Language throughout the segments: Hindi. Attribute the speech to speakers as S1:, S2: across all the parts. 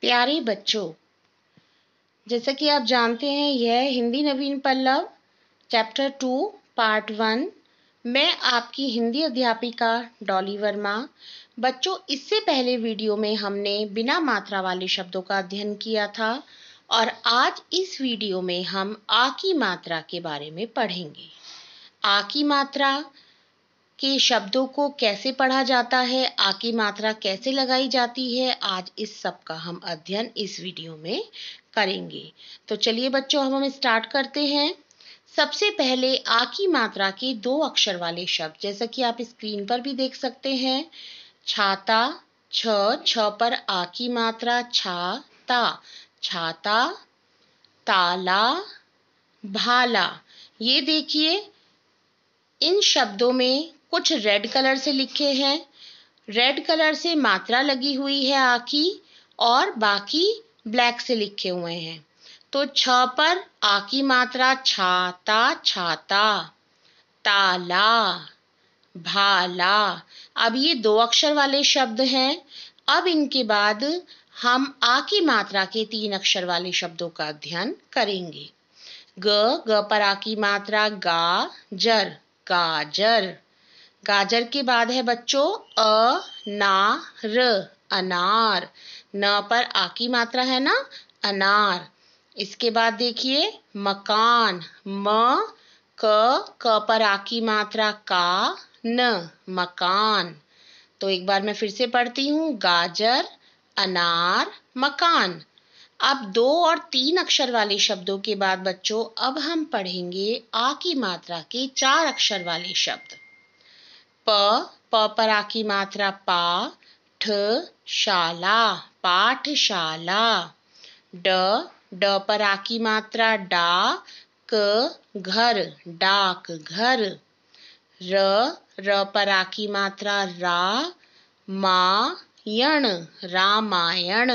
S1: प्यारे बच्चों जैसा कि आप जानते हैं यह Hindi Naveen Pallav chapter two part one मैं आपकी हिंदी अध्यापिका डॉली वर्मा बच्चों इससे पहले वीडियो में हमने बिना मात्रा वाले शब्दों का अध्ययन किया था और आज इस वीडियो में हम आ की मात्रा के बारे में पढ़ेंगे आ की मात्रा कि शब्दों को कैसे पढ़ा जाता है आ की मात्रा कैसे लगाई जाती है आज इस सब का हम अध्ययन इस वीडियो में करेंगे तो चलिए बच्चों हम हम स्टार्ट करते हैं सबसे पहले आ की मात्रा के दो अक्षर वाले शब्द जैसा कि आप स्क्रीन पर भी देख सकते हैं छाता छ छ पर आ की मात्रा छाता छाता ताला भाला ये देखिए इन शब्दों में कुछ रेड कलर से लिखे हैं रेड कलर से मात्रा लगी हुई है आ की और बाकी ब्लैक से लिखे हुए हैं तो छ पर आ की मात्रा छाता छाता ताला भाला अब ये दो अक्षर वाले शब्द हैं अब इनके बाद हम आ की मात्रा के तीन अक्षर वाले शब्दों का अध्ययन करेंगे ग ग पर आ की मात्रा गा जर गाजर गाजर के बाद है बच्चों अ ना र अनार न पर आ की मात्रा है ना अनार इसके बाद देखिए मकान म क क पर आ की मात्रा का न मकान तो एक बार मैं फिर से पढ़ती हूँ गाजर अनार मकान अब दो और तीन अक्षर वाले शब्दों के बाद बच्चों अब हम पढ़ेंगे आ की मात्रा के चार अक्षर वाले शब्द प प पर आ की मात्रा पा ठ शाला पाठशाला ड ड पर आ की मात्रा डा क घर डाक घर र र पर आ की मात्रा रा मायण रामायण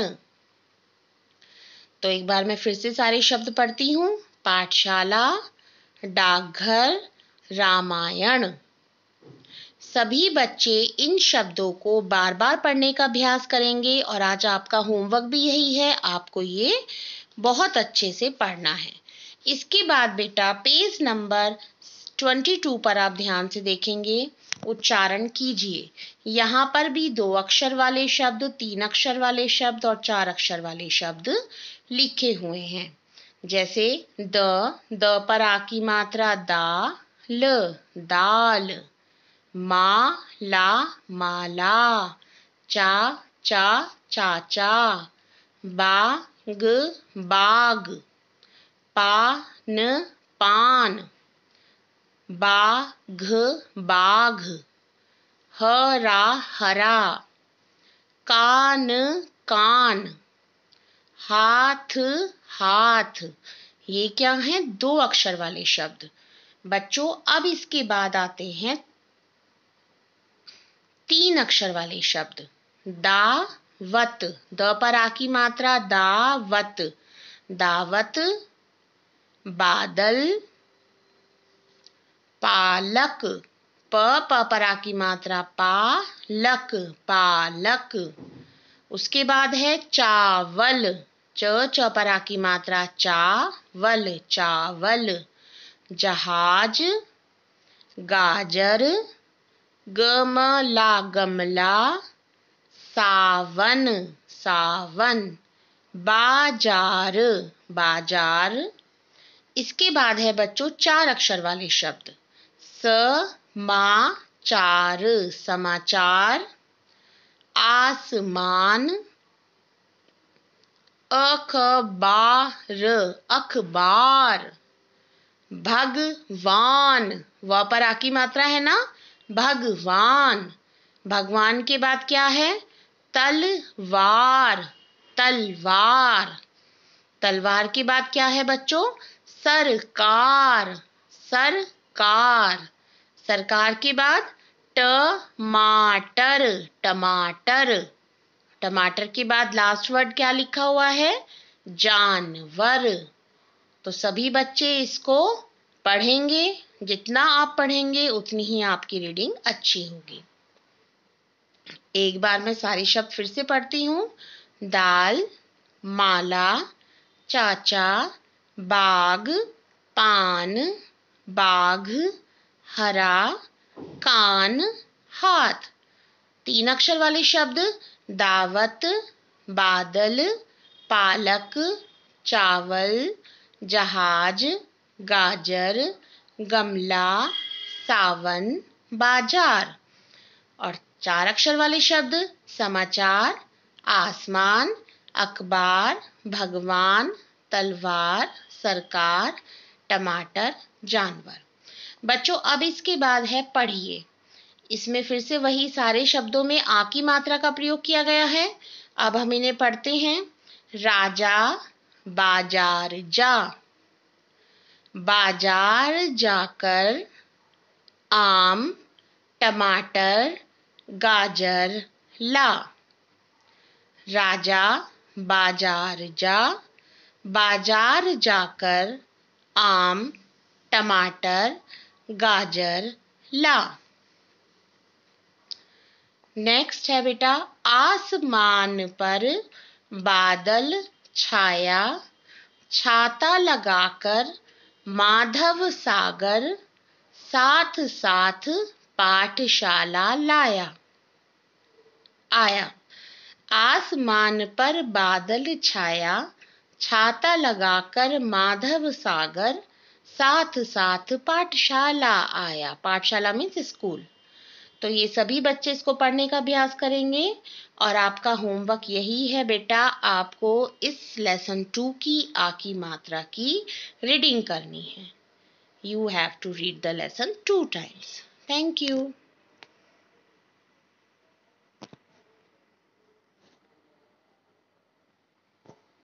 S1: तो एक बार मैं फिर से सारे शब्द पढ़ती हूँ पाठशाला डाकघर रामायण सभी बच्चे इन शब्दों को बार बार पढ़ने का अभ्यास करेंगे और आज आपका होमवर्क भी यही है आपको ये बहुत अच्छे से पढ़ना है इसके बाद बेटा पेज नंबर 22 पर आप ध्यान से देखेंगे उच्चारण कीजिए यहाँ पर भी दो अक्षर वाले शब्द तीन अक्षर वाले शब्द और चार अक्षर वाले शब्द लिखे हुए हैं जैसे द द पर आ की मात्रा दा ल दाल मा ला माला चा चा चाचा बा ग बाग पा न पान बा घ बाघ हरा हरा कान कान हाथ हाथ ये क्या है दो अक्षर वाले शब्द बच्चों अब इसके बाद आते हैं तीन अक्षर वाले शब्द दावत द पर आ की मात्रा दावत दावत बादल पालक प प परा की मात्रा पालक पालक उसके बाद है चावल च च परा की मात्रा चावल चावल जहाज गाजर गमला गमला सावन सावन बाजार बाजार इसके बाद है बच्चों चार अक्षर वाले शब्द स मा चार समाचार आसमान अखबार अखबार भगवान व पर आकी मात्रा है ना भगवान भगवान के बाद क्या है तलवार तलवार तलवार के बाद क्या है बच्चों सरकार सरकार सरकार के बाद टमाटर टमाटर टमाटर के बाद लास्ट वर्ड क्या लिखा हुआ है जानवर तो सभी बच्चे इसको पढ़ेंगे जितना आप पढ़ेंगे उतनी ही आपकी रीडिंग अच्छी होगी एक बार मैं सारे शब्द फिर से पढ़ती हूँ दाल माला चाचा बाग पान बाघ हरा कान हाथ तीन अक्षर वाले शब्द दावत बादल पालक चावल जहाज गाजर गमला सावन बाजार और चार अक्षर वाले शब्द समाचार आसमान अखबार भगवान तलवार सरकार टमाटर जानवर बच्चों अब इसके बाद है पढ़िए इसमें फिर से वही सारे शब्दों में आ की मात्रा का प्रयोग किया गया है अब हम इन्हें पढ़ते हैं राजा बाजार जा बाजार जाकर आम टमाटर गाजर ला राजा बाजार जा बाजार जाकर आम टमाटर गाजर ला नेक्स्ट है बेटा आसमान पर बादल छाया छाता लगाकर माधव सागर साथ साथ पाठशाला लाया आया आसमान पर बादल छाया छाता लगाकर माधव सागर साथ साथ पाठशाला आया पाठशाला मीन्स स्कूल तो ये सभी बच्चे इसको पढ़ने का अभ्यास करेंगे और आपका होमवर्क यही है बेटा आपको इस लेसन टू की आ की मात्रा की रीडिंग करनी है you have to read the lesson two times thank you